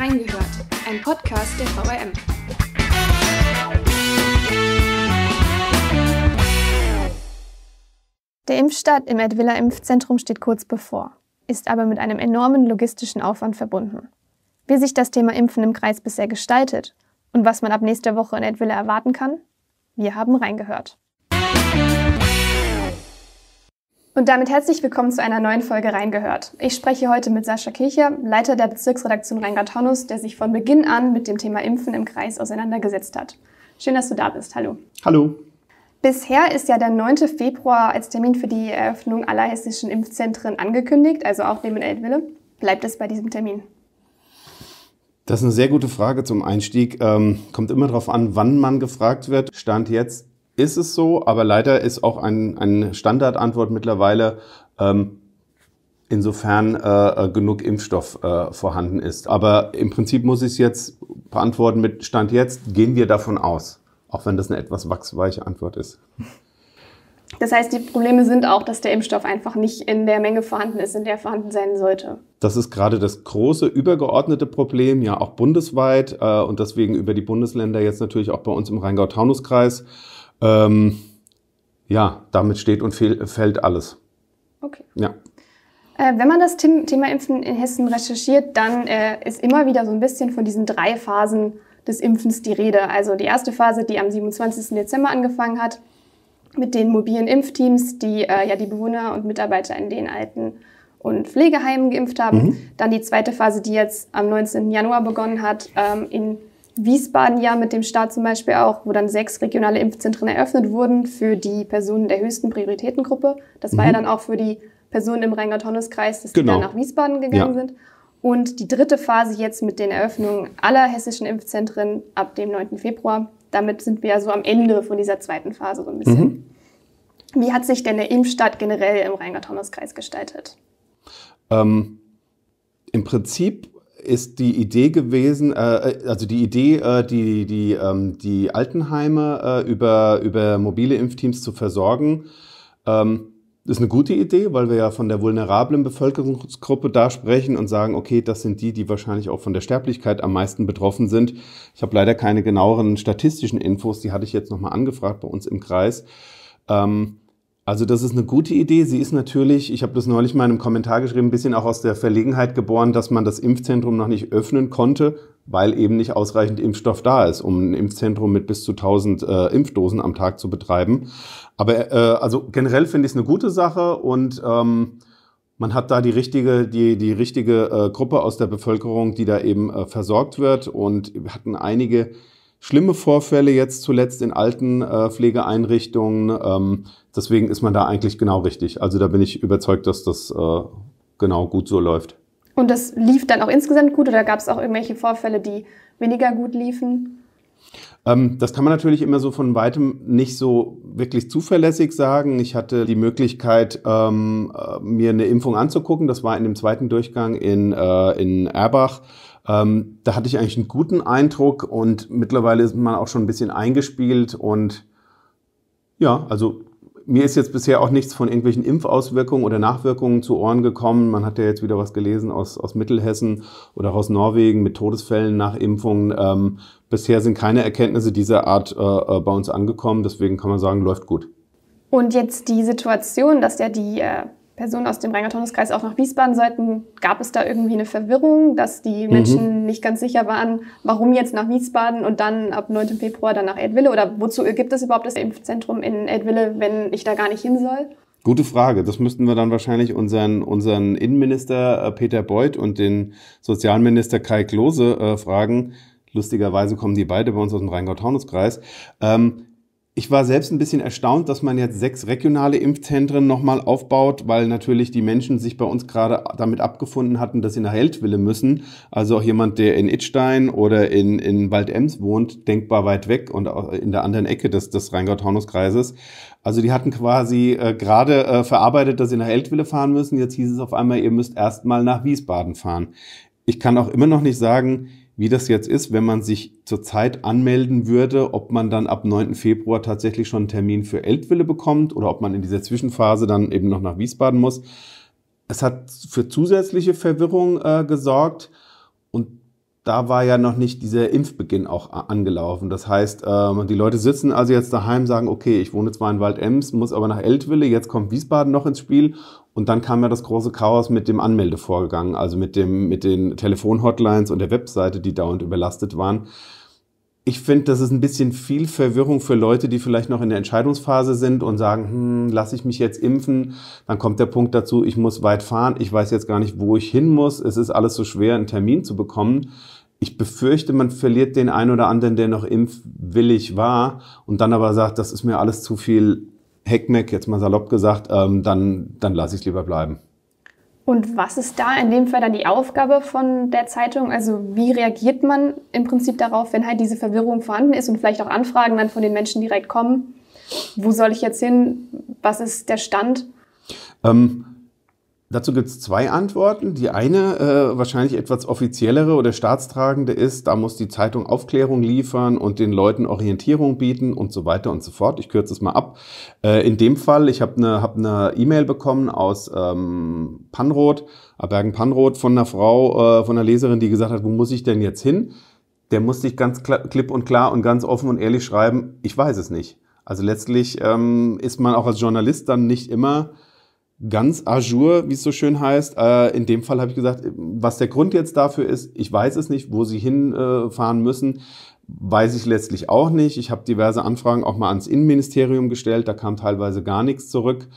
Reingehört, ein Podcast der VRM. Der Impfstart im Edwiller Impfzentrum steht kurz bevor, ist aber mit einem enormen logistischen Aufwand verbunden. Wie sich das Thema Impfen im Kreis bisher gestaltet und was man ab nächster Woche in Edwiller erwarten kann, wir haben reingehört. Und damit herzlich willkommen zu einer neuen Folge Reingehört. Ich spreche heute mit Sascha Kircher, Leiter der Bezirksredaktion Rheingart-Honus, der sich von Beginn an mit dem Thema Impfen im Kreis auseinandergesetzt hat. Schön, dass du da bist. Hallo. Hallo. Bisher ist ja der 9. Februar als Termin für die Eröffnung aller hessischen Impfzentren angekündigt, also auch neben in Eltville. Bleibt es bei diesem Termin? Das ist eine sehr gute Frage zum Einstieg. Ähm, kommt immer darauf an, wann man gefragt wird. Stand jetzt ist es so, aber leider ist auch eine ein Standardantwort mittlerweile, ähm, insofern äh, äh, genug Impfstoff äh, vorhanden ist. Aber im Prinzip muss ich es jetzt beantworten mit Stand jetzt, gehen wir davon aus, auch wenn das eine etwas wachsweiche Antwort ist. Das heißt, die Probleme sind auch, dass der Impfstoff einfach nicht in der Menge vorhanden ist, in der er vorhanden sein sollte. Das ist gerade das große übergeordnete Problem, ja auch bundesweit äh, und deswegen über die Bundesländer jetzt natürlich auch bei uns im Rheingau-Taunus-Kreis ähm, ja, damit steht und fällt alles. Okay. Ja. Äh, wenn man das Thema Impfen in Hessen recherchiert, dann äh, ist immer wieder so ein bisschen von diesen drei Phasen des Impfens die Rede. Also die erste Phase, die am 27. Dezember angefangen hat, mit den mobilen Impfteams, die äh, ja die Bewohner und Mitarbeiter in den alten und Pflegeheimen geimpft haben. Mhm. Dann die zweite Phase, die jetzt am 19. Januar begonnen hat, ähm, in Wiesbaden ja mit dem Start zum Beispiel auch, wo dann sechs regionale Impfzentren eröffnet wurden für die Personen der höchsten Prioritätengruppe. Das mhm. war ja mhm. dann auch für die Personen im Rheingau-Taunus-Kreis, dass genau. die dann nach Wiesbaden gegangen ja. sind. Und die dritte Phase jetzt mit den Eröffnungen aller hessischen Impfzentren ab dem 9. Februar. Damit sind wir ja so am Ende von dieser zweiten Phase so ein bisschen. Mhm. Wie hat sich denn der Impfstart generell im Rheingau-Taunus-Kreis gestaltet? Ähm, Im Prinzip ist die Idee gewesen, äh, äh, also die Idee, äh, die, die, ähm, die Altenheime äh, über, über mobile Impfteams zu versorgen, ähm, ist eine gute Idee, weil wir ja von der vulnerablen Bevölkerungsgruppe da sprechen und sagen, okay, das sind die, die wahrscheinlich auch von der Sterblichkeit am meisten betroffen sind. Ich habe leider keine genaueren statistischen Infos, die hatte ich jetzt nochmal angefragt bei uns im Kreis. Ähm, also das ist eine gute Idee. Sie ist natürlich, ich habe das neulich mal in einem Kommentar geschrieben, ein bisschen auch aus der Verlegenheit geboren, dass man das Impfzentrum noch nicht öffnen konnte, weil eben nicht ausreichend Impfstoff da ist, um ein Impfzentrum mit bis zu 1000 äh, Impfdosen am Tag zu betreiben. Aber äh, also generell finde ich es eine gute Sache und ähm, man hat da die richtige, die, die richtige äh, Gruppe aus der Bevölkerung, die da eben äh, versorgt wird. Und wir hatten einige schlimme Vorfälle jetzt zuletzt in alten äh, Pflegeeinrichtungen. Ähm, Deswegen ist man da eigentlich genau richtig. Also da bin ich überzeugt, dass das äh, genau gut so läuft. Und das lief dann auch insgesamt gut oder gab es auch irgendwelche Vorfälle, die weniger gut liefen? Ähm, das kann man natürlich immer so von weitem nicht so wirklich zuverlässig sagen. Ich hatte die Möglichkeit, ähm, äh, mir eine Impfung anzugucken. Das war in dem zweiten Durchgang in, äh, in Erbach. Ähm, da hatte ich eigentlich einen guten Eindruck und mittlerweile ist man auch schon ein bisschen eingespielt und ja, also mir ist jetzt bisher auch nichts von irgendwelchen Impfauswirkungen oder Nachwirkungen zu Ohren gekommen. Man hat ja jetzt wieder was gelesen aus, aus Mittelhessen oder aus Norwegen mit Todesfällen nach Impfungen. Ähm, bisher sind keine Erkenntnisse dieser Art äh, äh, bei uns angekommen. Deswegen kann man sagen, läuft gut. Und jetzt die Situation, dass ja die äh, Personen aus dem Rheingau-Taunus-Kreis auch nach Wiesbaden sollten, gab es da irgendwie eine Verwirrung, dass die mhm. Menschen mhm. nicht ganz sicher waren, warum jetzt nach Wiesbaden und dann ab 9. Februar dann nach Edwille oder wozu gibt es überhaupt das Impfzentrum in Edwille, wenn ich da gar nicht hin soll? Gute Frage. Das müssten wir dann wahrscheinlich unseren, unseren Innenminister äh, Peter Beuth und den Sozialminister Kai Klose äh, fragen. Lustigerweise kommen die beide bei uns aus dem Rheingau-Taunus-Kreis. Ähm, ich war selbst ein bisschen erstaunt, dass man jetzt sechs regionale Impfzentren nochmal aufbaut, weil natürlich die Menschen sich bei uns gerade damit abgefunden hatten, dass sie nach Heldwille müssen. Also auch jemand, der in Itstein oder in, in Waldems wohnt, denkbar weit weg und auch in der anderen Ecke des, des Rheingau-Taunus-Kreises. Also die hatten quasi äh, gerade äh, verarbeitet, dass sie nach Heldwille fahren müssen. Jetzt hieß es auf einmal, ihr müsst erstmal nach Wiesbaden fahren. Ich kann auch immer noch nicht sagen, wie das jetzt ist, wenn man sich zurzeit anmelden würde, ob man dann ab 9. Februar tatsächlich schon einen Termin für Eltville bekommt oder ob man in dieser Zwischenphase dann eben noch nach Wiesbaden muss. Es hat für zusätzliche Verwirrung äh, gesorgt und da war ja noch nicht dieser Impfbeginn auch angelaufen. Das heißt, ähm, die Leute sitzen also jetzt daheim, sagen, okay, ich wohne zwar in Waldems, muss aber nach Eltville, jetzt kommt Wiesbaden noch ins Spiel und dann kam ja das große Chaos mit dem Anmeldevorgang, also mit, dem, mit den Telefonhotlines und der Webseite, die dauernd überlastet waren. Ich finde, das ist ein bisschen viel Verwirrung für Leute, die vielleicht noch in der Entscheidungsphase sind und sagen, hm, lasse ich mich jetzt impfen? Dann kommt der Punkt dazu, ich muss weit fahren, ich weiß jetzt gar nicht, wo ich hin muss, es ist alles so schwer, einen Termin zu bekommen. Ich befürchte, man verliert den einen oder anderen, der noch impfwillig war und dann aber sagt, das ist mir alles zu viel Heckmeck, jetzt mal salopp gesagt, ähm, dann, dann lasse ich es lieber bleiben. Und was ist da in dem Fall dann die Aufgabe von der Zeitung? Also wie reagiert man im Prinzip darauf, wenn halt diese Verwirrung vorhanden ist und vielleicht auch Anfragen dann von den Menschen direkt kommen? Wo soll ich jetzt hin? Was ist der Stand? Ähm, Dazu gibt es zwei Antworten. Die eine, äh, wahrscheinlich etwas offiziellere oder staatstragende, ist, da muss die Zeitung Aufklärung liefern und den Leuten Orientierung bieten und so weiter und so fort. Ich kürze es mal ab. Äh, in dem Fall, ich habe eine hab ne E-Mail bekommen aus ähm, Panroth, äh, Bergen-Panroth, von einer Frau, äh, von einer Leserin, die gesagt hat, wo muss ich denn jetzt hin? Der musste ich ganz klipp und klar und ganz offen und ehrlich schreiben, ich weiß es nicht. Also letztlich ähm, ist man auch als Journalist dann nicht immer ganz ajour, wie es so schön heißt. Äh, in dem Fall habe ich gesagt, was der Grund jetzt dafür ist, ich weiß es nicht, wo sie hinfahren äh, müssen. Weiß ich letztlich auch nicht. Ich habe diverse Anfragen auch mal ans Innenministerium gestellt, da kam teilweise gar nichts zurück.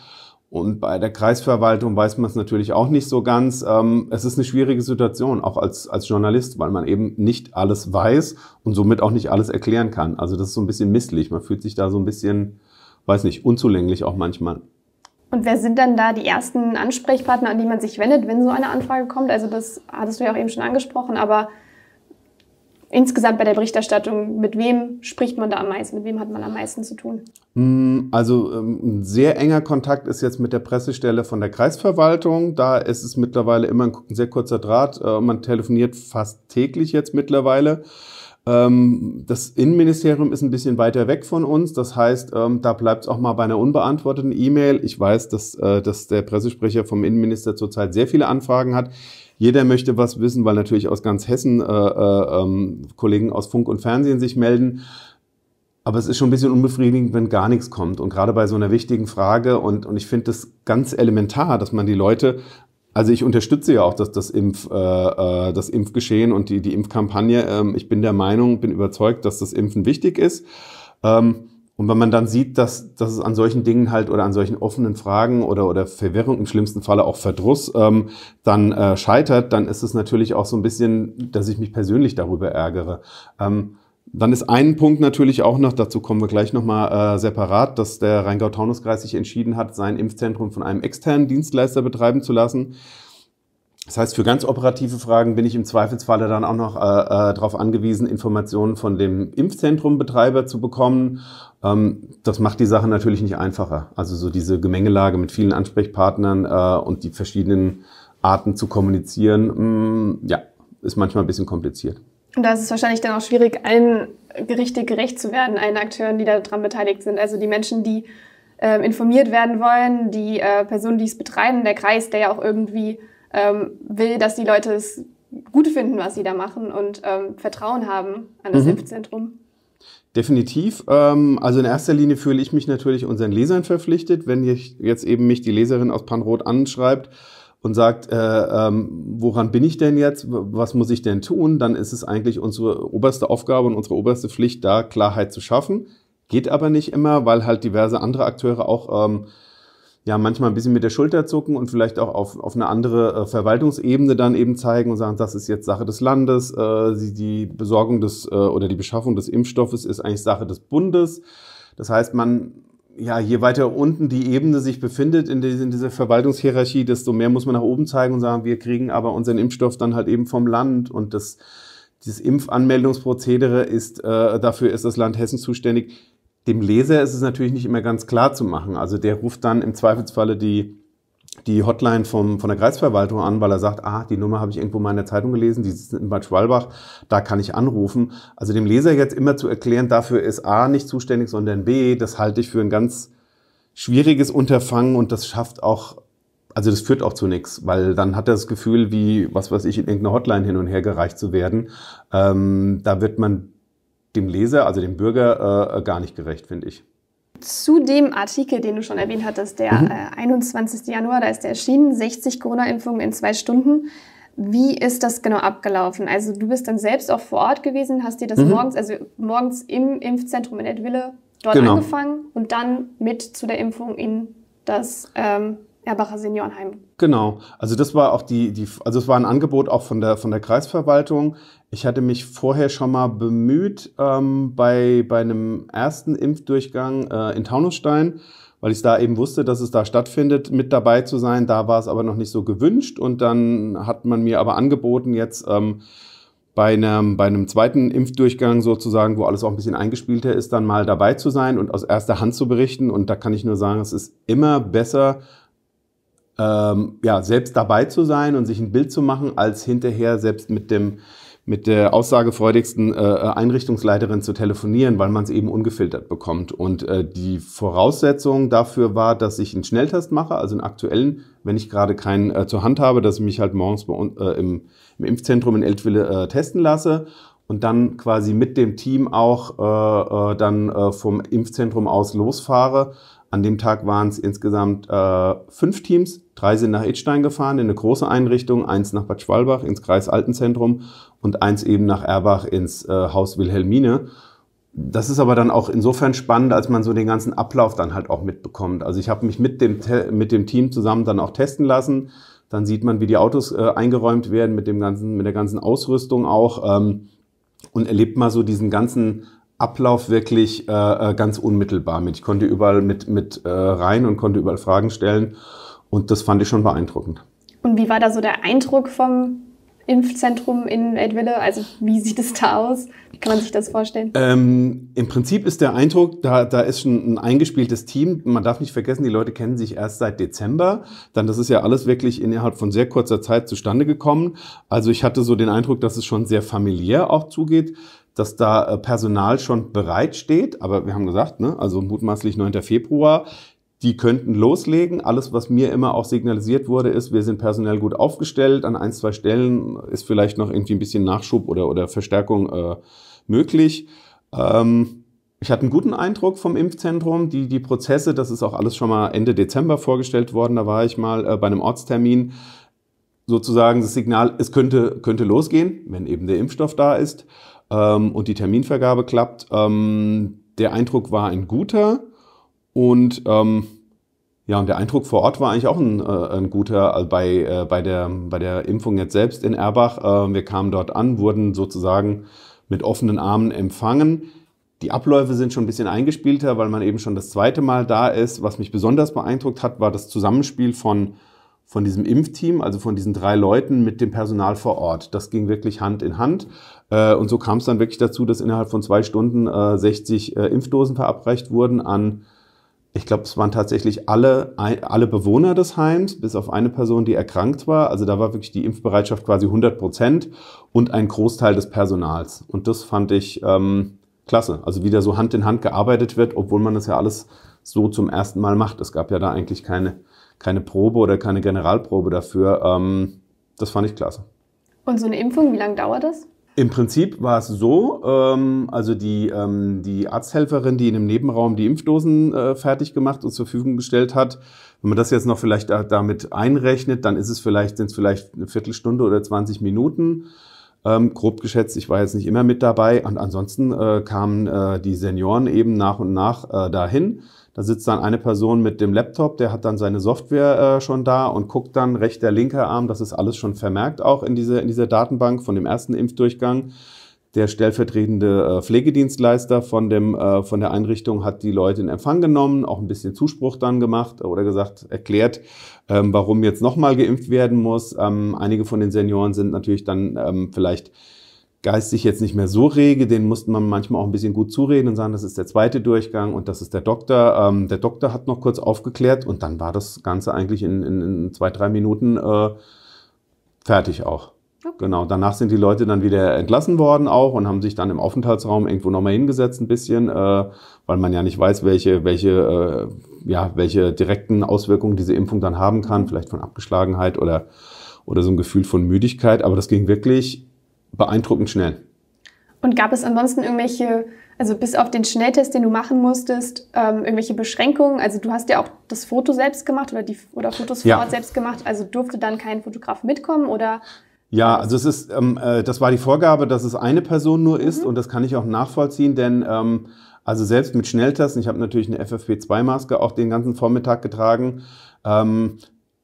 Und bei der Kreisverwaltung weiß man es natürlich auch nicht so ganz. Ähm, es ist eine schwierige Situation, auch als, als Journalist, weil man eben nicht alles weiß und somit auch nicht alles erklären kann. Also das ist so ein bisschen misslich. Man fühlt sich da so ein bisschen, weiß nicht, unzulänglich auch manchmal. Und wer sind dann da die ersten Ansprechpartner, an die man sich wendet, wenn so eine Anfrage kommt? Also das hattest du ja auch eben schon angesprochen, aber insgesamt bei der Berichterstattung, mit wem spricht man da am meisten, mit wem hat man am meisten zu tun? Mm, also ähm, ein sehr enger Kontakt ist jetzt mit der Pressestelle von der Kreisverwaltung. Da ist es mittlerweile immer ein sehr kurzer Draht. Äh, man telefoniert fast täglich jetzt mittlerweile. Ähm, das Innenministerium ist ein bisschen weiter weg von uns. Das heißt, ähm, da bleibt es auch mal bei einer unbeantworteten E-Mail. Ich weiß, dass, äh, dass der Pressesprecher vom Innenminister zurzeit sehr viele Anfragen hat. Jeder möchte was wissen, weil natürlich aus ganz Hessen äh, äh, ähm, Kollegen aus Funk und Fernsehen sich melden. Aber es ist schon ein bisschen unbefriedigend, wenn gar nichts kommt. Und gerade bei so einer wichtigen Frage. Und, und ich finde das ganz elementar, dass man die Leute also ich unterstütze ja auch das, das, Impf, äh, äh, das Impfgeschehen und die, die Impfkampagne. Ähm, ich bin der Meinung, bin überzeugt, dass das Impfen wichtig ist. Ähm, und wenn man dann sieht, dass, dass es an solchen Dingen halt oder an solchen offenen Fragen oder, oder Verwirrung, im schlimmsten Falle auch Verdruss, ähm, dann äh, scheitert, dann ist es natürlich auch so ein bisschen, dass ich mich persönlich darüber ärgere. Ähm, dann ist ein Punkt natürlich auch noch, dazu kommen wir gleich nochmal äh, separat, dass der Rheingau-Taunus-Kreis sich entschieden hat, sein Impfzentrum von einem externen Dienstleister betreiben zu lassen. Das heißt, für ganz operative Fragen bin ich im Zweifelsfalle dann auch noch äh, äh, darauf angewiesen, Informationen von dem Impfzentrumbetreiber zu bekommen. Ähm, das macht die Sache natürlich nicht einfacher. Also so diese Gemengelage mit vielen Ansprechpartnern äh, und die verschiedenen Arten zu kommunizieren, mh, mm, ja, ist manchmal ein bisschen kompliziert. Und da ist es wahrscheinlich dann auch schwierig, allen Gerichte gerecht zu werden, allen Akteuren, die daran beteiligt sind. Also die Menschen, die äh, informiert werden wollen, die äh, Personen, die es betreiben, der Kreis, der ja auch irgendwie ähm, will, dass die Leute es gut finden, was sie da machen und ähm, Vertrauen haben an das mhm. Impfzentrum. Definitiv. Ähm, also in erster Linie fühle ich mich natürlich unseren Lesern verpflichtet. Wenn ich jetzt eben mich die Leserin aus Panrot anschreibt und sagt, äh, ähm, woran bin ich denn jetzt? Was muss ich denn tun? Dann ist es eigentlich unsere oberste Aufgabe und unsere oberste Pflicht, da Klarheit zu schaffen. Geht aber nicht immer, weil halt diverse andere Akteure auch ähm, ja manchmal ein bisschen mit der Schulter zucken und vielleicht auch auf, auf eine andere äh, Verwaltungsebene dann eben zeigen und sagen, das ist jetzt Sache des Landes, äh, die, die Besorgung des äh, oder die Beschaffung des Impfstoffes ist eigentlich Sache des Bundes. Das heißt, man ja, je weiter unten die Ebene sich befindet in, diese, in dieser Verwaltungshierarchie, desto mehr muss man nach oben zeigen und sagen, wir kriegen aber unseren Impfstoff dann halt eben vom Land und das, dieses Impfanmeldungsprozedere ist, äh, dafür ist das Land Hessen zuständig. Dem Leser ist es natürlich nicht immer ganz klar zu machen. Also der ruft dann im Zweifelsfalle die die Hotline vom, von der Kreisverwaltung an, weil er sagt, ah, die Nummer habe ich irgendwo mal in der Zeitung gelesen, die sitzt in Bad Schwalbach, da kann ich anrufen. Also dem Leser jetzt immer zu erklären, dafür ist A nicht zuständig, sondern B, das halte ich für ein ganz schwieriges Unterfangen und das schafft auch, also das führt auch zu nichts, weil dann hat er das Gefühl, wie, was weiß ich, in irgendeiner Hotline hin und her gereicht zu werden. Ähm, da wird man dem Leser, also dem Bürger, äh, gar nicht gerecht, finde ich zu dem Artikel, den du schon erwähnt hattest, der mhm. äh, 21. Januar, da ist der erschienen, 60 Corona-Impfungen in zwei Stunden. Wie ist das genau abgelaufen? Also du bist dann selbst auch vor Ort gewesen, hast dir das mhm. morgens, also morgens im Impfzentrum in Edwille dort genau. angefangen und dann mit zu der Impfung in das ähm, Erbacher Seniorenheim. Genau. Also das war auch die, die also es war ein Angebot auch von der, von der Kreisverwaltung. Ich hatte mich vorher schon mal bemüht ähm, bei, bei einem ersten Impfdurchgang äh, in Taunusstein, weil ich da eben wusste, dass es da stattfindet, mit dabei zu sein. Da war es aber noch nicht so gewünscht und dann hat man mir aber angeboten, jetzt ähm, bei einem, bei einem zweiten Impfdurchgang sozusagen, wo alles auch ein bisschen eingespielter ist, dann mal dabei zu sein und aus erster Hand zu berichten. Und da kann ich nur sagen, es ist immer besser, ähm, ja, selbst dabei zu sein und sich ein Bild zu machen, als hinterher selbst mit dem mit der aussagefreudigsten äh, äh Einrichtungsleiterin zu telefonieren, weil man es eben ungefiltert bekommt. Und äh, die Voraussetzung dafür war, dass ich einen Schnelltest mache, also einen aktuellen, wenn ich gerade keinen äh, zur Hand habe, dass ich mich halt morgens bei, äh, im, im Impfzentrum in Eltville äh, testen lasse und dann quasi mit dem Team auch äh, äh, dann äh, vom Impfzentrum aus losfahre an dem Tag waren es insgesamt äh, fünf Teams. Drei sind nach Edstein gefahren in eine große Einrichtung, eins nach Bad Schwalbach ins Kreis Altenzentrum und eins eben nach Erbach ins äh, Haus Wilhelmine. Das ist aber dann auch insofern spannend, als man so den ganzen Ablauf dann halt auch mitbekommt. Also ich habe mich mit dem, mit dem Team zusammen dann auch testen lassen. Dann sieht man, wie die Autos äh, eingeräumt werden mit, dem ganzen, mit der ganzen Ausrüstung auch ähm, und erlebt mal so diesen ganzen Ablauf wirklich äh, äh, ganz unmittelbar mit. Ich konnte überall mit, mit äh, rein und konnte überall Fragen stellen. Und das fand ich schon beeindruckend. Und wie war da so der Eindruck vom Impfzentrum in Edwille? Also wie sieht es da aus? Wie kann man sich das vorstellen? Ähm, Im Prinzip ist der Eindruck, da, da ist schon ein eingespieltes Team. Man darf nicht vergessen, die Leute kennen sich erst seit Dezember. Dann das ist ja alles wirklich innerhalb von sehr kurzer Zeit zustande gekommen. Also ich hatte so den Eindruck, dass es schon sehr familiär auch zugeht dass da äh, Personal schon bereitsteht. Aber wir haben gesagt, ne, also mutmaßlich 9. Februar, die könnten loslegen. Alles, was mir immer auch signalisiert wurde, ist, wir sind personell gut aufgestellt. An ein, zwei Stellen ist vielleicht noch irgendwie ein bisschen Nachschub oder, oder Verstärkung äh, möglich. Ähm, ich hatte einen guten Eindruck vom Impfzentrum. Die, die Prozesse, das ist auch alles schon mal Ende Dezember vorgestellt worden. Da war ich mal äh, bei einem Ortstermin. Sozusagen das Signal, es könnte, könnte losgehen, wenn eben der Impfstoff da ist. Ähm, und die Terminvergabe klappt. Ähm, der Eindruck war ein guter und ähm, ja, und der Eindruck vor Ort war eigentlich auch ein, äh, ein guter also bei, äh, bei, der, bei der Impfung jetzt selbst in Erbach. Äh, wir kamen dort an, wurden sozusagen mit offenen Armen empfangen. Die Abläufe sind schon ein bisschen eingespielter, weil man eben schon das zweite Mal da ist. Was mich besonders beeindruckt hat, war das Zusammenspiel von von diesem Impfteam, also von diesen drei Leuten mit dem Personal vor Ort. Das ging wirklich Hand in Hand. Äh, und so kam es dann wirklich dazu, dass innerhalb von zwei Stunden 60 äh, äh, Impfdosen verabreicht wurden an, ich glaube, es waren tatsächlich alle, alle Bewohner des Heims, bis auf eine Person, die erkrankt war. Also da war wirklich die Impfbereitschaft quasi 100 Prozent und ein Großteil des Personals. Und das fand ich ähm, klasse. Also wieder so Hand in Hand gearbeitet wird, obwohl man das ja alles so zum ersten Mal macht. Es gab ja da eigentlich keine keine Probe oder keine Generalprobe dafür. Ähm, das fand ich klasse. Und so eine Impfung, wie lange dauert das? Im Prinzip war es so, ähm, also die, ähm, die Arzthelferin, die in dem Nebenraum die Impfdosen äh, fertig gemacht und zur Verfügung gestellt hat, wenn man das jetzt noch vielleicht da, damit einrechnet, dann ist es vielleicht, sind es vielleicht eine Viertelstunde oder 20 Minuten. Ähm, grob geschätzt, ich war jetzt nicht immer mit dabei. Und ansonsten äh, kamen äh, die Senioren eben nach und nach äh, dahin. Da sitzt dann eine Person mit dem Laptop, der hat dann seine Software äh, schon da und guckt dann rechter, linker Arm, das ist alles schon vermerkt auch in, diese, in dieser Datenbank von dem ersten Impfdurchgang. Der stellvertretende äh, Pflegedienstleister von, dem, äh, von der Einrichtung hat die Leute in Empfang genommen, auch ein bisschen Zuspruch dann gemacht äh, oder gesagt, erklärt, ähm, warum jetzt nochmal geimpft werden muss. Ähm, einige von den Senioren sind natürlich dann ähm, vielleicht geistig jetzt nicht mehr so rege, den musste man manchmal auch ein bisschen gut zureden und sagen, das ist der zweite Durchgang und das ist der Doktor. Ähm, der Doktor hat noch kurz aufgeklärt und dann war das Ganze eigentlich in, in, in zwei, drei Minuten äh, fertig auch. Okay. Genau, danach sind die Leute dann wieder entlassen worden auch und haben sich dann im Aufenthaltsraum irgendwo nochmal hingesetzt ein bisschen, äh, weil man ja nicht weiß, welche, welche, äh, ja, welche direkten Auswirkungen diese Impfung dann haben kann, mhm. vielleicht von Abgeschlagenheit oder, oder so ein Gefühl von Müdigkeit. Aber das ging wirklich beeindruckend schnell. Und gab es ansonsten irgendwelche, also bis auf den Schnelltest, den du machen musstest, ähm, irgendwelche Beschränkungen? Also du hast ja auch das Foto selbst gemacht oder, die, oder Fotos vor ja. Ort selbst gemacht. Also durfte dann kein Fotograf mitkommen oder ja, also es ist, ähm, äh, das war die Vorgabe, dass es eine Person nur ist mhm. und das kann ich auch nachvollziehen, denn ähm, also selbst mit Schnelltesten, ich habe natürlich eine FFP2-Maske auch den ganzen Vormittag getragen, ähm,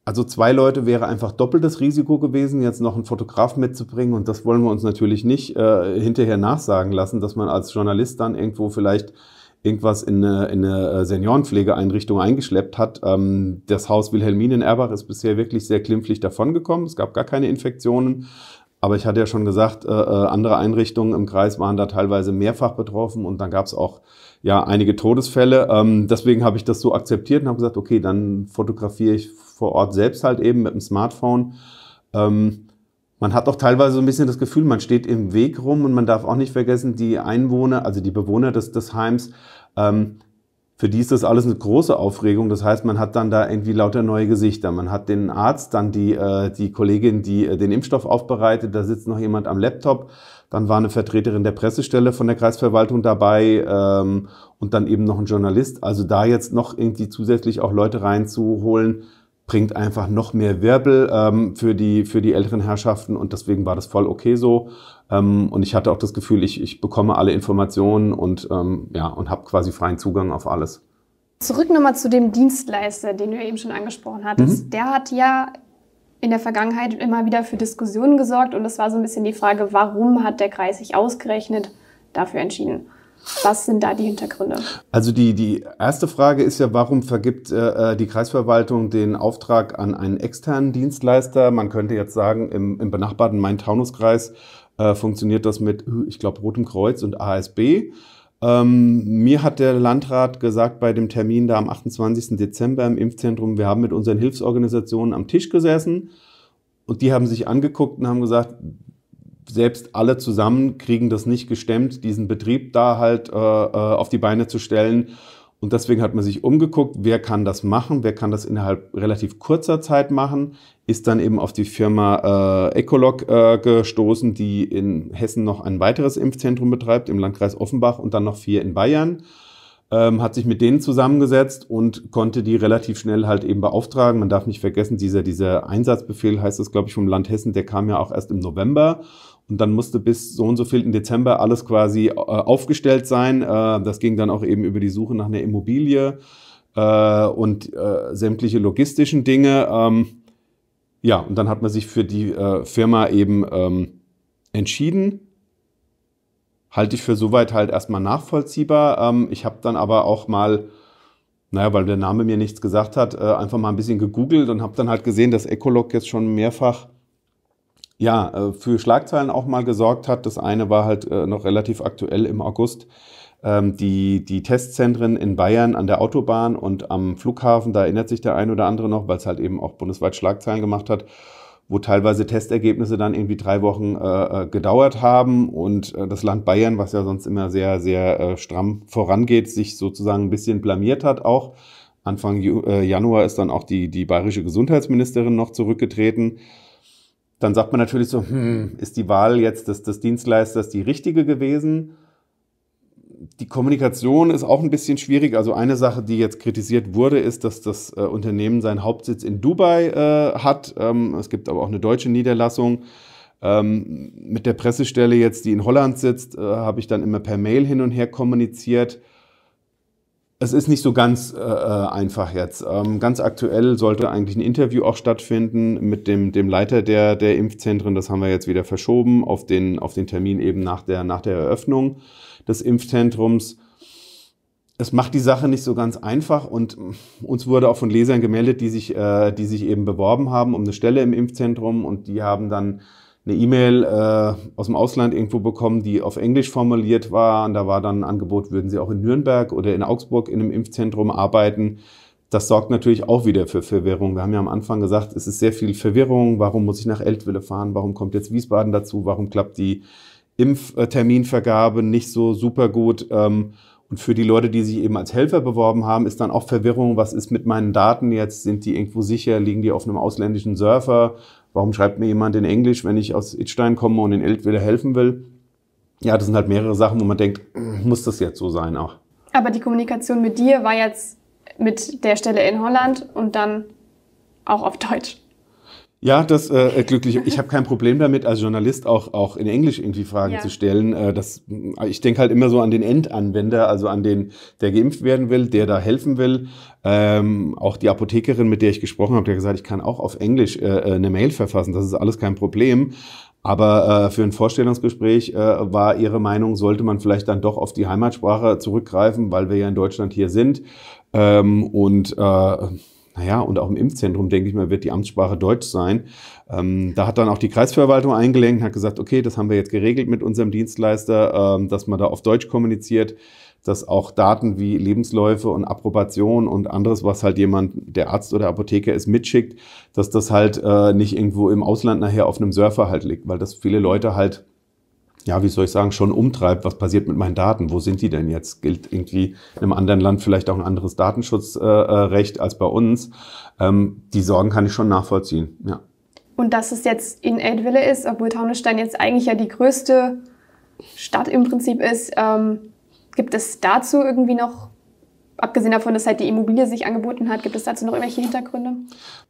also zwei Leute wäre einfach doppeltes Risiko gewesen, jetzt noch einen Fotograf mitzubringen. Und das wollen wir uns natürlich nicht äh, hinterher nachsagen lassen, dass man als Journalist dann irgendwo vielleicht irgendwas in eine, in eine äh, Seniorenpflegeeinrichtung eingeschleppt hat. Ähm, das Haus Wilhelmine in Erbach ist bisher wirklich sehr klimpflich davongekommen. Es gab gar keine Infektionen. Aber ich hatte ja schon gesagt, äh, äh andere Einrichtungen im Kreis waren da teilweise mehrfach betroffen und dann gab es auch ja einige Todesfälle. Ähm, deswegen habe ich das so akzeptiert und habe gesagt, okay, dann fotografiere ich vor Ort selbst halt eben mit dem Smartphone. Ähm, man hat auch teilweise so ein bisschen das Gefühl, man steht im Weg rum und man darf auch nicht vergessen, die Einwohner, also die Bewohner des, des Heims, ähm, für die ist das alles eine große Aufregung. Das heißt, man hat dann da irgendwie lauter neue Gesichter. Man hat den Arzt, dann die, äh, die Kollegin, die äh, den Impfstoff aufbereitet, da sitzt noch jemand am Laptop. Dann war eine Vertreterin der Pressestelle von der Kreisverwaltung dabei ähm, und dann eben noch ein Journalist. Also da jetzt noch irgendwie zusätzlich auch Leute reinzuholen, bringt einfach noch mehr Wirbel ähm, für, die, für die älteren Herrschaften und deswegen war das voll okay so. Ähm, und ich hatte auch das Gefühl, ich, ich bekomme alle Informationen und, ähm, ja, und habe quasi freien Zugang auf alles. Zurück nochmal zu dem Dienstleister, den du eben schon angesprochen hattest. Mhm. Der hat ja in der Vergangenheit immer wieder für Diskussionen gesorgt und es war so ein bisschen die Frage, warum hat der Kreis sich ausgerechnet dafür entschieden? Was sind da die Hintergründe? Also die, die erste Frage ist ja, warum vergibt äh, äh die Kreisverwaltung den Auftrag an einen externen Dienstleister? Man könnte jetzt sagen, im, im benachbarten Main-Taunus-Kreis äh, funktioniert das mit, ich glaube, Rotem Kreuz und ASB. Ähm, mir hat der Landrat gesagt bei dem Termin da am 28. Dezember im Impfzentrum, wir haben mit unseren Hilfsorganisationen am Tisch gesessen und die haben sich angeguckt und haben gesagt, selbst alle zusammen kriegen das nicht gestemmt, diesen Betrieb da halt äh, äh auf die Beine zu stellen. Und deswegen hat man sich umgeguckt, wer kann das machen, wer kann das innerhalb relativ kurzer Zeit machen, ist dann eben auf die Firma äh, Ecolog äh, gestoßen, die in Hessen noch ein weiteres Impfzentrum betreibt, im Landkreis Offenbach und dann noch vier in Bayern. Ähm, hat sich mit denen zusammengesetzt und konnte die relativ schnell halt eben beauftragen. Man darf nicht vergessen, dieser, dieser Einsatzbefehl heißt es, glaube ich, vom Land Hessen, der kam ja auch erst im November. Und dann musste bis so und so viel im Dezember alles quasi äh, aufgestellt sein. Äh, das ging dann auch eben über die Suche nach einer Immobilie äh, und sämtliche logistischen Dinge. Ähm, ja, und dann hat man sich für die Firma eben ähm, entschieden. Halte ich für soweit halt erstmal nachvollziehbar. Ähm, ich habe dann aber auch mal naja, weil der Name mir nichts gesagt hat, einfach mal ein bisschen gegoogelt und habe dann halt gesehen, dass Ecolog jetzt schon mehrfach ja, äh, für Schlagzeilen auch mal gesorgt hat. Das eine war halt äh, noch relativ aktuell im August. Ähm, die, die Testzentren in Bayern an der Autobahn und am Flughafen, da erinnert sich der ein oder andere noch, weil es halt eben auch bundesweit Schlagzeilen gemacht hat, wo teilweise Testergebnisse dann irgendwie drei Wochen äh, äh gedauert haben und das Land Bayern, was ja sonst immer sehr, sehr äh, stramm vorangeht, sich sozusagen ein bisschen blamiert hat auch. Anfang Ju Januar ist dann auch die, die bayerische Gesundheitsministerin noch zurückgetreten dann sagt man natürlich so, hm, ist die Wahl jetzt des, des Dienstleisters die richtige gewesen? Die Kommunikation ist auch ein bisschen schwierig. Also eine Sache, die jetzt kritisiert wurde, ist, dass das äh, Unternehmen seinen Hauptsitz in Dubai äh, hat. Ähm, es gibt aber auch eine deutsche Niederlassung. Ähm, mit der Pressestelle jetzt, die in Holland sitzt, äh, habe ich dann immer per Mail hin und her kommuniziert es ist nicht so ganz äh, äh, einfach jetzt. Ähm, ganz aktuell sollte eigentlich ein Interview auch stattfinden mit dem, dem Leiter der, der Impfzentren. Das haben wir jetzt wieder verschoben auf den, auf den Termin eben nach der, nach der Eröffnung des Impfzentrums. Es macht die Sache nicht so ganz einfach und uns wurde auch von Lesern gemeldet, die sich, äh, die sich eben beworben haben um eine Stelle im Impfzentrum und die haben dann eine E-Mail äh, aus dem Ausland irgendwo bekommen, die auf Englisch formuliert war. Und da war dann ein Angebot, würden Sie auch in Nürnberg oder in Augsburg in einem Impfzentrum arbeiten. Das sorgt natürlich auch wieder für Verwirrung. Wir haben ja am Anfang gesagt, es ist sehr viel Verwirrung. Warum muss ich nach Eltville fahren? Warum kommt jetzt Wiesbaden dazu? Warum klappt die Impfterminvergabe nicht so super gut? Ähm, und für die Leute, die sich eben als Helfer beworben haben, ist dann auch Verwirrung, was ist mit meinen Daten jetzt? Sind die irgendwo sicher? Liegen die auf einem ausländischen Surfer? Warum schreibt mir jemand in Englisch, wenn ich aus Itstein komme und in Eltville helfen will? Ja, das sind halt mehrere Sachen, wo man denkt, hm, muss das jetzt so sein auch. Aber die Kommunikation mit dir war jetzt mit der Stelle in Holland und dann auch auf Deutsch. Ja, das äh, äh, glücklich. Ich habe kein Problem damit, als Journalist auch, auch in Englisch irgendwie Fragen ja. zu stellen. Äh, das, ich denke halt immer so an den Endanwender, also an den, der geimpft werden will, der da helfen will. Ähm, auch die Apothekerin, mit der ich gesprochen habe, die hat gesagt, ich kann auch auf Englisch äh, äh, eine Mail verfassen, das ist alles kein Problem. Aber äh, für ein Vorstellungsgespräch äh, war ihre Meinung, sollte man vielleicht dann doch auf die Heimatsprache zurückgreifen, weil wir ja in Deutschland hier sind. Ähm, und äh, naja, und auch im Impfzentrum, denke ich mal, wird die Amtssprache Deutsch sein. Ähm, da hat dann auch die Kreisverwaltung eingelenkt und hat gesagt, okay, das haben wir jetzt geregelt mit unserem Dienstleister, ähm, dass man da auf Deutsch kommuniziert, dass auch Daten wie Lebensläufe und Approbation und anderes, was halt jemand, der Arzt oder Apotheker ist, mitschickt, dass das halt äh, nicht irgendwo im Ausland nachher auf einem Surfer halt liegt, weil das viele Leute halt ja, wie soll ich sagen, schon umtreibt, was passiert mit meinen Daten, wo sind die denn jetzt? Gilt irgendwie in einem anderen Land vielleicht auch ein anderes Datenschutzrecht äh, äh als bei uns. Ähm, die Sorgen kann ich schon nachvollziehen, ja. Und dass es jetzt in Edwille ist, obwohl Taunusstein jetzt eigentlich ja die größte Stadt im Prinzip ist, ähm, gibt es dazu irgendwie noch abgesehen davon, dass halt die Immobilie sich angeboten hat, gibt es dazu noch irgendwelche Hintergründe?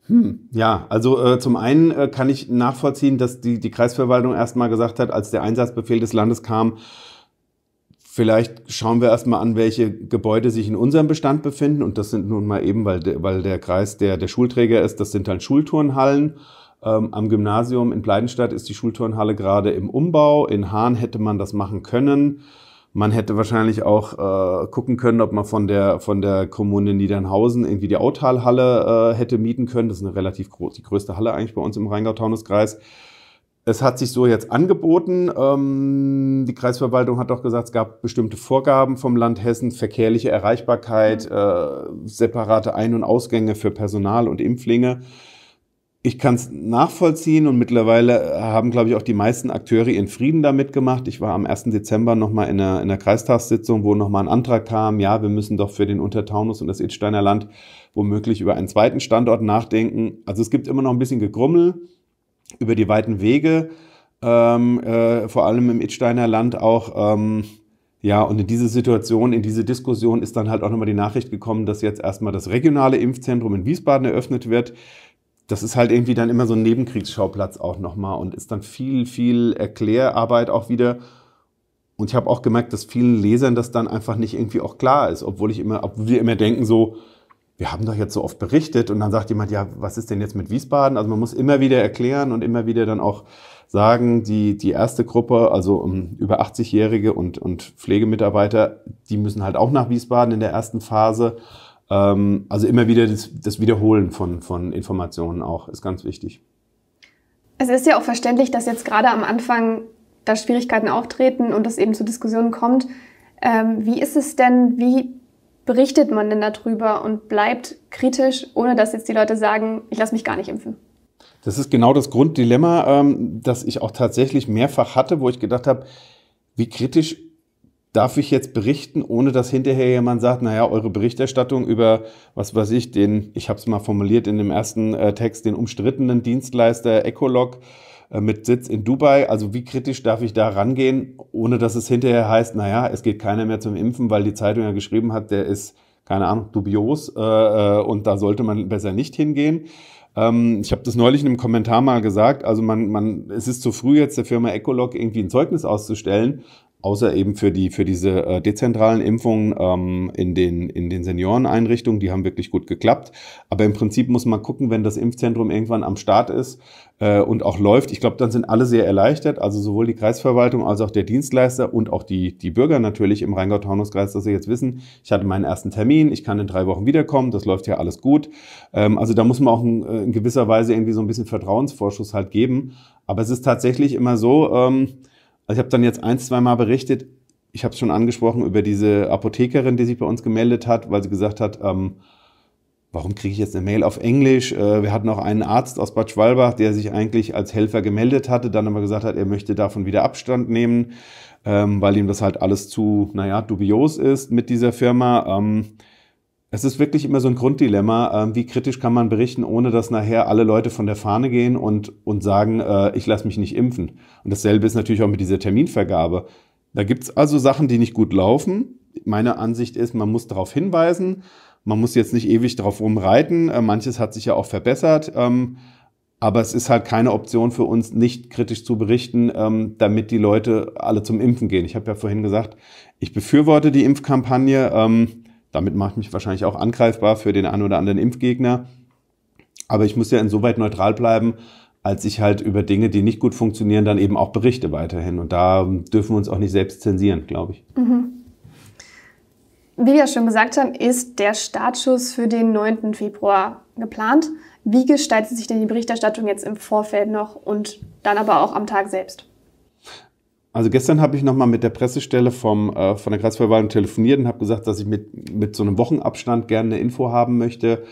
Hm, ja, also äh, zum einen äh, kann ich nachvollziehen, dass die, die Kreisverwaltung erstmal gesagt hat, als der Einsatzbefehl des Landes kam, Vielleicht schauen wir erstmal an, welche Gebäude sich in unserem Bestand befinden. Und das sind nun mal eben, weil, de, weil der Kreis der, der Schulträger ist, das sind halt Schulturnhallen. Ähm, am Gymnasium in Bleidenstadt ist die Schulturnhalle gerade im Umbau. In Hahn hätte man das machen können. Man hätte wahrscheinlich auch äh, gucken können, ob man von der, von der Kommune Niedernhausen irgendwie die Autalhalle äh, hätte mieten können. Das ist eine relativ groß, die größte Halle eigentlich bei uns im Rheingau-Taunus-Kreis. Es hat sich so jetzt angeboten. Ähm, die Kreisverwaltung hat doch gesagt, es gab bestimmte Vorgaben vom Land Hessen, verkehrliche Erreichbarkeit, mhm. äh, separate Ein- und Ausgänge für Personal und Impflinge ich kann es nachvollziehen und mittlerweile äh, haben, glaube ich, auch die meisten Akteure ihren Frieden damit gemacht. Ich war am 1. Dezember nochmal in einer, in einer Kreistagssitzung, wo nochmal ein Antrag kam, ja, wir müssen doch für den Untertaunus und das Itzsteiner Land womöglich über einen zweiten Standort nachdenken. Also es gibt immer noch ein bisschen Gegrummel über die weiten Wege, ähm, äh, vor allem im Itzsteiner Land auch. Ähm, ja, und in diese Situation, in diese Diskussion ist dann halt auch nochmal die Nachricht gekommen, dass jetzt erstmal das regionale Impfzentrum in Wiesbaden eröffnet wird das ist halt irgendwie dann immer so ein Nebenkriegsschauplatz auch nochmal und ist dann viel, viel Erklärarbeit auch wieder. Und ich habe auch gemerkt, dass vielen Lesern das dann einfach nicht irgendwie auch klar ist, obwohl ich immer, obwohl wir immer denken so, wir haben doch jetzt so oft berichtet und dann sagt jemand, ja, was ist denn jetzt mit Wiesbaden? Also man muss immer wieder erklären und immer wieder dann auch sagen, die, die erste Gruppe, also um, ähm, über 80-Jährige und, und Pflegemitarbeiter, die müssen halt auch nach Wiesbaden in der ersten Phase. Ähm, also immer wieder das, das Wiederholen von, von Informationen auch ist ganz wichtig. Es ist ja auch verständlich, dass jetzt gerade am Anfang da Schwierigkeiten auftreten und es eben zu Diskussionen kommt. Ähm, wie ist es denn, wie berichtet man denn darüber und bleibt kritisch, ohne dass jetzt die Leute sagen, ich lasse mich gar nicht impfen? Das ist genau das Grunddilemma, ähm, das ich auch tatsächlich mehrfach hatte, wo ich gedacht habe, wie kritisch darf ich jetzt berichten, ohne dass hinterher jemand sagt, naja, eure Berichterstattung über, was weiß ich, den, ich habe es mal formuliert in dem ersten äh, Text, den umstrittenen Dienstleister Ecolog äh, mit Sitz in Dubai. Also wie kritisch darf ich da rangehen, ohne dass es hinterher heißt, naja, es geht keiner mehr zum Impfen, weil die Zeitung ja geschrieben hat, der ist, keine Ahnung, dubios äh, äh und da sollte man besser nicht hingehen ähm, ich habe das neulich in einem Kommentar mal gesagt, also man, man, es ist zu früh jetzt der Firma Ecolog irgendwie ein Zeugnis auszustellen, außer eben für, die, für diese äh, dezentralen Impfungen ähm, in, den, in den Senioreneinrichtungen, die haben wirklich gut geklappt. Aber im Prinzip muss man gucken, wenn das Impfzentrum irgendwann am Start ist äh, und auch läuft. Ich glaube, dann sind alle sehr erleichtert, also sowohl die Kreisverwaltung als auch der Dienstleister und auch die, die Bürger natürlich im Rheingau-Taunus-Kreis, dass sie jetzt wissen, ich hatte meinen ersten Termin, ich kann in drei Wochen wiederkommen, das läuft ja alles gut. Ähm, also da muss man auch in, äh, in gewisser Weise irgendwie so ein bisschen Vertrauensvorschuss halt geben. Aber es ist tatsächlich immer so, ähm, also ich habe dann jetzt ein, zwei Mal berichtet, ich habe es schon angesprochen, über diese Apothekerin, die sich bei uns gemeldet hat, weil sie gesagt hat, ähm, warum kriege ich jetzt eine Mail auf Englisch? Äh, wir hatten auch einen Arzt aus Bad Schwalbach, der sich eigentlich als Helfer gemeldet hatte, dann aber gesagt hat, er möchte davon wieder Abstand nehmen, ähm, weil ihm das halt alles zu, naja, dubios ist mit dieser Firma. Ähm, es ist wirklich immer so ein Grunddilemma, ähm, wie kritisch kann man berichten, ohne dass nachher alle Leute von der Fahne gehen und, und sagen, äh, ich lasse mich nicht impfen. Und dasselbe ist natürlich auch mit dieser Terminvergabe. Da gibt's also Sachen, die nicht gut laufen. Meine Ansicht ist, man muss darauf hinweisen, man muss jetzt nicht ewig drauf rumreiten. Äh, manches hat sich ja auch verbessert. Ähm, aber es ist halt keine Option für uns, nicht kritisch zu berichten, ähm, damit die Leute alle zum Impfen gehen. Ich habe ja vorhin gesagt, ich befürworte die Impfkampagne. Damit mache ich mich wahrscheinlich auch angreifbar für den einen oder anderen Impfgegner. Aber ich muss ja insoweit neutral bleiben, als ich halt über Dinge, die nicht gut funktionieren, dann eben auch berichte weiterhin. Und da dürfen wir uns auch nicht selbst zensieren, glaube ich. Mhm. Wie wir schon gesagt haben, ist der Startschuss für den 9. Februar geplant. Wie gestaltet sich denn die Berichterstattung jetzt im Vorfeld noch und dann aber auch am Tag selbst? Also gestern habe ich nochmal mit der Pressestelle vom, äh, von der Kreisverwaltung telefoniert und habe gesagt, dass ich mit, mit so einem Wochenabstand gerne eine Info haben möchte,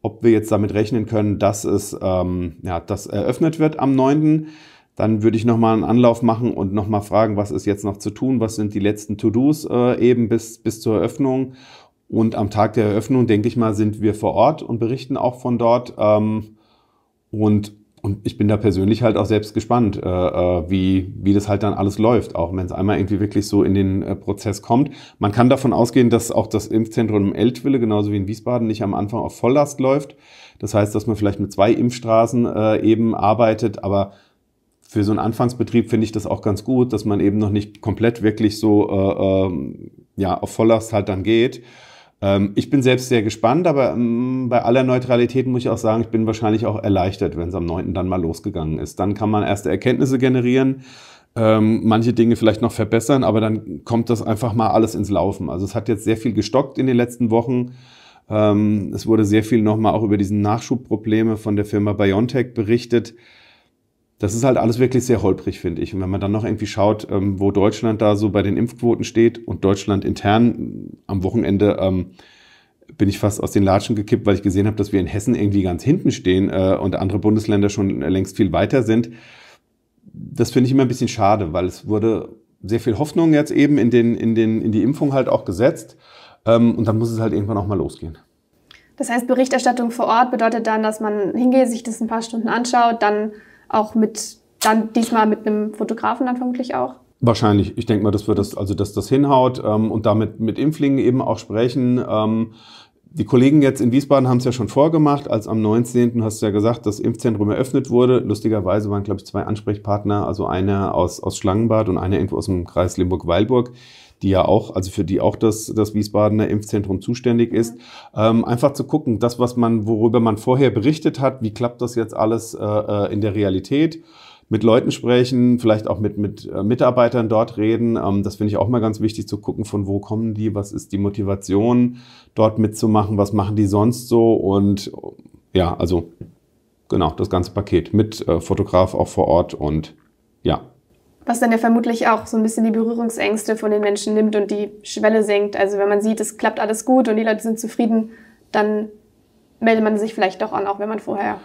ob wir jetzt damit rechnen können, dass es ähm, ja, das eröffnet wird am 9. Dann würde ich nochmal einen Anlauf machen und nochmal fragen, was ist jetzt noch zu tun, was sind die letzten To-Dos äh, eben bis, bis zur Eröffnung. Und am Tag der Eröffnung, denke ich mal, sind wir vor Ort und berichten auch von dort. Ähm, und und ich bin da persönlich halt auch selbst gespannt, äh, äh wie, wie das halt dann alles läuft, auch wenn es einmal irgendwie wirklich so in den äh, Prozess kommt. Man kann davon ausgehen, dass auch das Impfzentrum im Eltville, genauso wie in Wiesbaden, nicht am Anfang auf Volllast läuft. Das heißt, dass man vielleicht mit zwei Impfstraßen äh, eben arbeitet, aber für so einen Anfangsbetrieb finde ich das auch ganz gut, dass man eben noch nicht komplett wirklich so äh, ähm, ja, auf Volllast halt dann geht. Ähm, ich bin selbst sehr gespannt, aber ähm, bei aller Neutralität muss ich auch sagen, ich bin wahrscheinlich auch erleichtert, wenn es am 9. dann mal losgegangen ist. Dann kann man erste Erkenntnisse generieren, ähm, manche Dinge vielleicht noch verbessern, aber dann kommt das einfach mal alles ins Laufen. Also es hat jetzt sehr viel gestockt in den letzten Wochen. Ähm, es wurde sehr viel nochmal auch über diesen Nachschubprobleme von der Firma BioNTech berichtet das ist halt alles wirklich sehr holprig, finde ich. Und wenn man dann noch irgendwie schaut, ähm, wo Deutschland da so bei den Impfquoten steht und Deutschland intern ähm, am Wochenende ähm, bin ich fast aus den Latschen gekippt, weil ich gesehen habe, dass wir in Hessen irgendwie ganz hinten stehen äh, und andere Bundesländer schon längst viel weiter sind. Das finde ich immer ein bisschen schade, weil es wurde sehr viel Hoffnung jetzt eben in, den, in, den, in die Impfung halt auch gesetzt. Ähm, und dann muss es halt irgendwann auch mal losgehen. Das heißt, Berichterstattung vor Ort bedeutet dann, dass man hingeht, sich das ein paar Stunden anschaut, dann auch mit, dann diesmal mit einem Fotografen dann vermutlich auch? Wahrscheinlich. Ich denke mal, dass wir das, also dass das hinhaut ähm, und damit mit Impflingen eben auch sprechen. Ähm, die Kollegen jetzt in Wiesbaden haben es ja schon vorgemacht, als am 19. hast du ja gesagt, das Impfzentrum eröffnet wurde. Lustigerweise waren, glaube ich, zwei Ansprechpartner, also einer aus, aus Schlangenbad und einer irgendwo aus dem Kreis Limburg-Weilburg die ja auch, also für die auch das, das Wiesbadener Impfzentrum zuständig ist, ähm, einfach zu gucken, das, was man, worüber man vorher berichtet hat, wie klappt das jetzt alles äh, äh in der Realität? mit Leuten sprechen, vielleicht auch mit, mit äh, Mitarbeitern dort reden. Ähm, das finde ich auch mal ganz wichtig zu gucken, von wo kommen die, was ist die Motivation, dort mitzumachen, was machen die sonst so und ja, also genau, das ganze Paket mit äh, Fotograf auch vor Ort und ja, was dann ja vermutlich auch so ein bisschen die Berührungsängste von den Menschen nimmt und die Schwelle senkt. Also wenn man sieht, es klappt alles gut und die Leute sind zufrieden, dann meldet man sich vielleicht doch an, auch wenn man vorher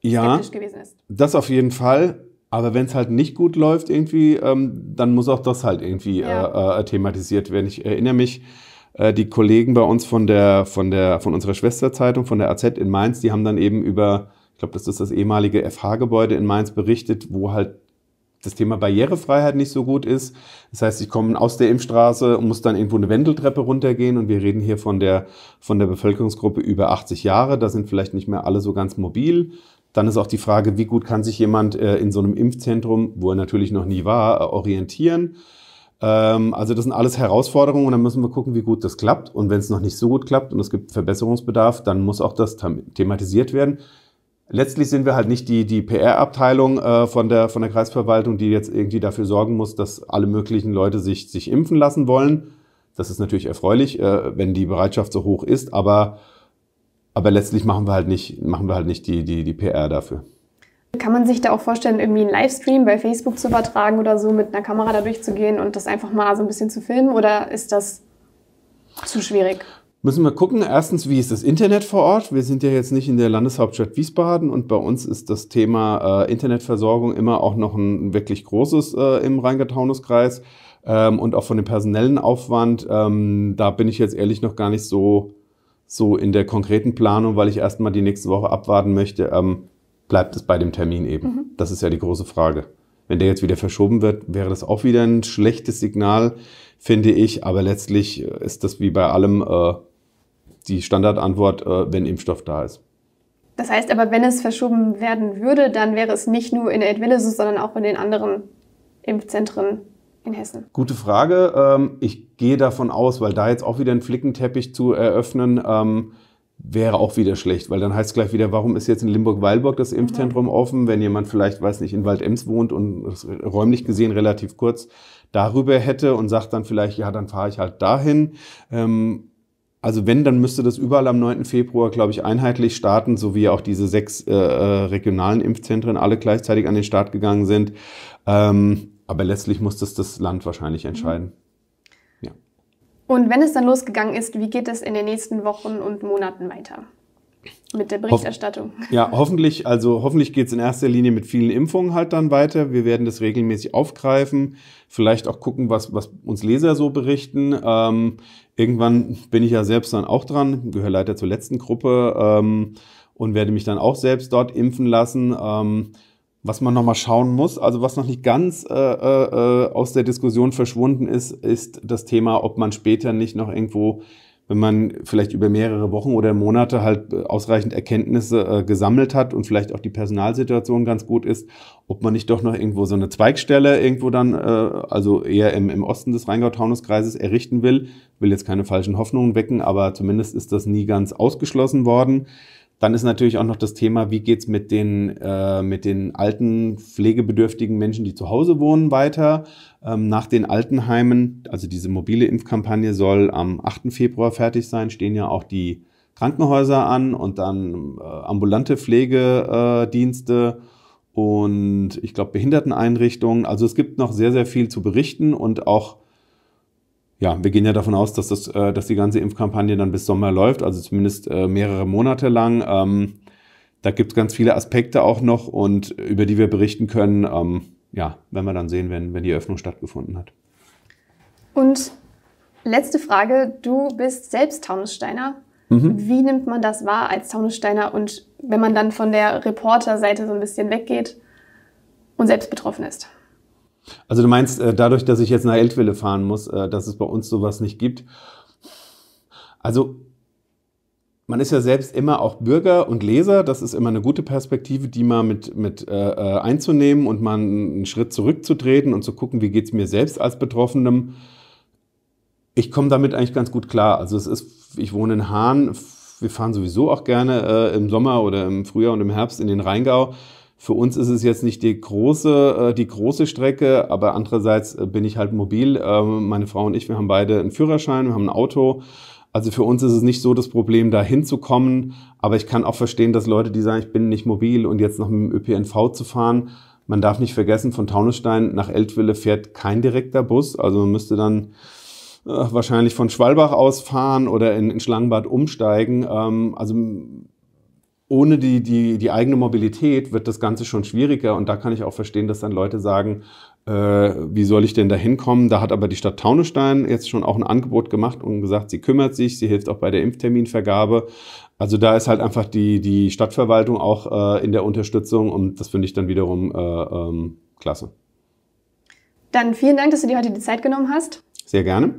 ja, skeptisch gewesen ist. Das auf jeden Fall. Aber wenn es halt nicht gut läuft irgendwie, ähm, dann muss auch das halt irgendwie äh, ja. äh, äh, thematisiert werden. Ich erinnere mich, äh, die Kollegen bei uns von der von der von unserer Schwesterzeitung von der AZ in Mainz, die haben dann eben über ich glaube, das ist das ehemalige FH-Gebäude in Mainz berichtet, wo halt das Thema Barrierefreiheit nicht so gut ist. Das heißt, ich komme aus der Impfstraße und muss dann irgendwo eine Wendeltreppe runtergehen und wir reden hier von der, von der Bevölkerungsgruppe über 80 Jahre. Da sind vielleicht nicht mehr alle so ganz mobil. Dann ist auch die Frage, wie gut kann sich jemand äh, in so einem Impfzentrum, wo er natürlich noch nie war, äh, orientieren. Ähm, also das sind alles Herausforderungen und dann müssen wir gucken, wie gut das klappt. Und wenn es noch nicht so gut klappt und es gibt Verbesserungsbedarf, dann muss auch das thematisiert werden letztlich sind wir halt nicht die, die PR-Abteilung äh, von, der, von der Kreisverwaltung, die jetzt irgendwie dafür sorgen muss, dass alle möglichen Leute sich, sich impfen lassen wollen. Das ist natürlich erfreulich, äh, wenn die Bereitschaft so hoch ist, aber, aber letztlich machen wir halt nicht, machen wir halt nicht die, die, die PR dafür. Kann man sich da auch vorstellen, irgendwie einen Livestream bei Facebook zu übertragen oder so, mit einer Kamera da durchzugehen und das einfach mal so ein bisschen zu filmen? Oder ist das zu schwierig? müssen wir gucken, erstens, wie ist das Internet vor Ort? Wir sind ja jetzt nicht in der Landeshauptstadt Wiesbaden und bei uns ist das Thema äh, Internetversorgung immer auch noch ein wirklich großes äh, im Rheingau-Taunus-Kreis ähm, und auch von dem personellen Aufwand. Ähm, da bin ich jetzt ehrlich noch gar nicht so, so in der konkreten Planung, weil ich erstmal die nächste Woche abwarten möchte. Ähm, bleibt es bei dem Termin eben? Mhm. Das ist ja die große Frage. Wenn der jetzt wieder verschoben wird, wäre das auch wieder ein schlechtes Signal, finde ich. Aber letztlich äh, ist das wie bei allem äh, die Standardantwort, äh, wenn Impfstoff da ist. Das heißt aber, wenn es verschoben werden würde, dann wäre es nicht nur in Edwillesus, sondern auch in den anderen Impfzentren in Hessen? Gute Frage. Ähm, ich gehe davon aus, weil da jetzt auch wieder ein Flickenteppich zu eröffnen, ähm, wäre auch wieder schlecht, weil dann heißt es gleich wieder, warum ist jetzt in Limburg-Weilburg das Impfzentrum mhm. offen, wenn jemand vielleicht, weiß nicht, in Waldems wohnt und räumlich gesehen relativ kurz darüber hätte und sagt dann vielleicht, ja, dann fahre ich halt dahin. Ähm, also wenn, dann müsste das überall am 9. Februar, glaube ich, einheitlich starten, so wie auch diese sechs äh, äh, regionalen Impfzentren alle gleichzeitig an den Start gegangen sind. Ähm, aber letztlich muss das das Land wahrscheinlich entscheiden. Mhm. Ja. Und wenn es dann losgegangen ist, wie geht es in den nächsten Wochen und Monaten weiter? Mit der Berichterstattung. Hoff ja, hoffentlich, also hoffentlich geht es in erster Linie mit vielen Impfungen halt dann weiter. Wir werden das regelmäßig aufgreifen, vielleicht auch gucken, was, was uns Leser so berichten. Ähm, irgendwann bin ich ja selbst dann auch dran, gehöre leider zur letzten Gruppe ähm, und werde mich dann auch selbst dort impfen lassen. Ähm, was man nochmal schauen muss, also was noch nicht ganz äh, äh, äh, aus der Diskussion verschwunden ist, ist das Thema, ob man später nicht noch irgendwo wenn man vielleicht über mehrere Wochen oder Monate halt äh, ausreichend Erkenntnisse äh, gesammelt hat und vielleicht auch die Personalsituation ganz gut ist, ob man nicht doch noch irgendwo so eine Zweigstelle irgendwo dann, äh, also eher im, im Osten des Rheingau-Taunus-Kreises errichten will. Will jetzt keine falschen Hoffnungen wecken, aber zumindest ist das nie ganz ausgeschlossen worden. Dann ist natürlich auch noch das Thema, wie geht's mit den, äh, mit den alten, pflegebedürftigen Menschen, die zu Hause wohnen, weiter. Ähm, nach den Altenheimen, also diese mobile Impfkampagne soll am 8. Februar fertig sein, stehen ja auch die Krankenhäuser an und dann äh, ambulante Pflegedienste äh, und ich glaube Behinderteneinrichtungen. Also es gibt noch sehr, sehr viel zu berichten und auch ja, wir gehen ja davon aus, dass, das, äh, dass die ganze Impfkampagne dann bis Sommer läuft, also zumindest äh, mehrere Monate lang. Ähm, da gibt es ganz viele Aspekte auch noch und über die wir berichten können, ähm, ja, wenn wir dann sehen, wenn, wenn die Eröffnung stattgefunden hat. Und letzte Frage, du bist selbst Taunussteiner. Mhm. Wie nimmt man das wahr als Taunussteiner und wenn man dann von der Reporterseite so ein bisschen weggeht und selbst betroffen ist? Also du meinst, äh, dadurch, dass ich jetzt nach Eltville fahren muss, äh, dass es bei uns sowas nicht gibt. Also man ist ja selbst immer auch Bürger und Leser. Das ist immer eine gute Perspektive, die mal mit, mit äh, äh einzunehmen und mal einen Schritt zurückzutreten und zu gucken, wie geht es mir selbst als Betroffenem. Ich komme damit eigentlich ganz gut klar. Also es ist, ich wohne in Hahn. Wir fahren sowieso auch gerne äh, im Sommer oder im Frühjahr und im Herbst in den Rheingau. Für uns ist es jetzt nicht die große, äh, die große Strecke, aber andererseits äh, bin ich halt mobil. Ähm, meine Frau und ich, wir haben beide einen Führerschein, wir haben ein Auto. Also für uns ist es nicht so das Problem, da hinzukommen. Aber ich kann auch verstehen, dass Leute, die sagen, ich bin nicht mobil und jetzt noch mit dem ÖPNV zu fahren. Man darf nicht vergessen, von Taunusstein nach Eltville fährt kein direkter Bus. Also man müsste dann äh, wahrscheinlich von Schwalbach aus fahren oder in, in Schlangenbad umsteigen. Ähm, also ohne die, die, die eigene Mobilität wird das Ganze schon schwieriger. Und da kann ich auch verstehen, dass dann Leute sagen, äh, wie soll ich denn da hinkommen? Da hat aber die Stadt Taunestein jetzt schon auch ein Angebot gemacht und gesagt, sie kümmert sich, sie hilft auch bei der Impfterminvergabe. Also da ist halt einfach die, die Stadtverwaltung auch äh, in der Unterstützung und das finde ich dann wiederum äh, ähm, klasse. Dann vielen Dank, dass du dir heute die Zeit genommen hast. Sehr gerne.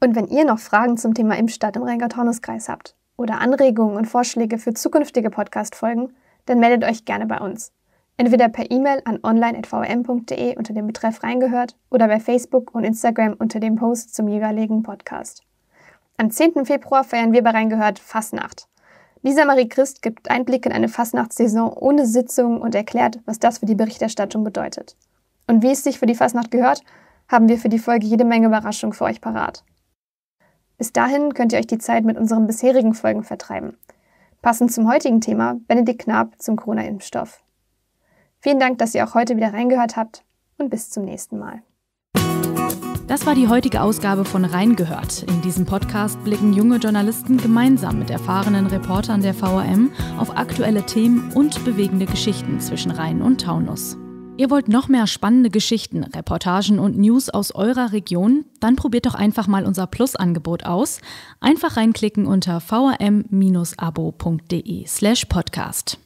Und wenn ihr noch Fragen zum Thema Impfstadt im Rheingau-Taunus-Kreis habt, oder Anregungen und Vorschläge für zukünftige Podcast-Folgen, dann meldet euch gerne bei uns. Entweder per E-Mail an online.vm.de unter dem Betreff reingehört oder bei Facebook und Instagram unter dem Post zum jeweiligen Podcast. Am 10. Februar feiern wir bei Reingehört Fastnacht. Lisa Marie Christ gibt Einblick in eine Fastnachtssaison ohne Sitzungen und erklärt, was das für die Berichterstattung bedeutet. Und wie es sich für die Fastnacht gehört, haben wir für die Folge jede Menge Überraschung für euch parat. Bis dahin könnt ihr euch die Zeit mit unseren bisherigen Folgen vertreiben. Passend zum heutigen Thema Benedikt Knapp zum Corona-Impfstoff. Vielen Dank, dass ihr auch heute wieder reingehört habt und bis zum nächsten Mal. Das war die heutige Ausgabe von Reingehört. In diesem Podcast blicken junge Journalisten gemeinsam mit erfahrenen Reportern der VRM auf aktuelle Themen und bewegende Geschichten zwischen Rhein und Taunus. Ihr wollt noch mehr spannende Geschichten, Reportagen und News aus eurer Region? Dann probiert doch einfach mal unser Plus-Angebot aus. Einfach reinklicken unter vm abode slash podcast.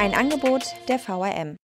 Ein Angebot der VRM.